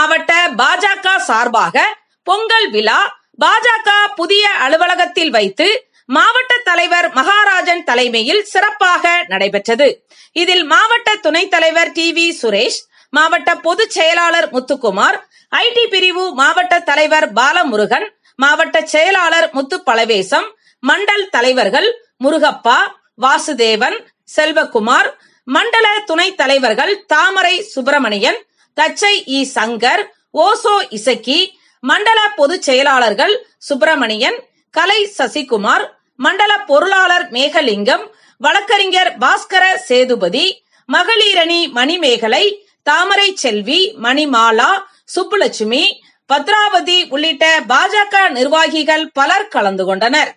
மாவட்ட பாஜக சார்பாக பொங்கல் விழா பாஜக புதிய அலுவலகத்தில் வைத்து மாவட்ட தலைவர் மகாராஜன் தலைமையில் சிறப்பாக நடைபெற்றது இதில் மாவட்ட துணைத் தலைவர் டி வி சுரேஷ் மாவட்ட பொதுச் செயலாளர் முத்துக்குமார் ஐடி பிரிவு மாவட்ட தலைவர் பாலமுருகன் மாவட்ட செயலாளர் முத்து பலவேசம் மண்டல் தலைவர்கள் முருகப்பா வாசுதேவன் செல்வகுமார் மண்டல துணைத் தலைவர்கள் தாமரை சுப்பிரமணியன் தச்சை இ சங்கர் ஓசோ இசக்கி மண்டல பொதுச் செயலாளர்கள் சுப்பிரமணியன் கலை சசிகுமார் மண்டல பொருளாளர் மேகலிங்கம் வழக்கறிஞர் பாஸ்கர சேதுபதி மகளிரணி மணிமேகலை தாமரை செல்வி மணிமாலா சுப்புலட்சுமி பத்ராவதி உள்ளிட்ட பாஜக நிர்வாகிகள் பலர் கலந்து கொண்டனர்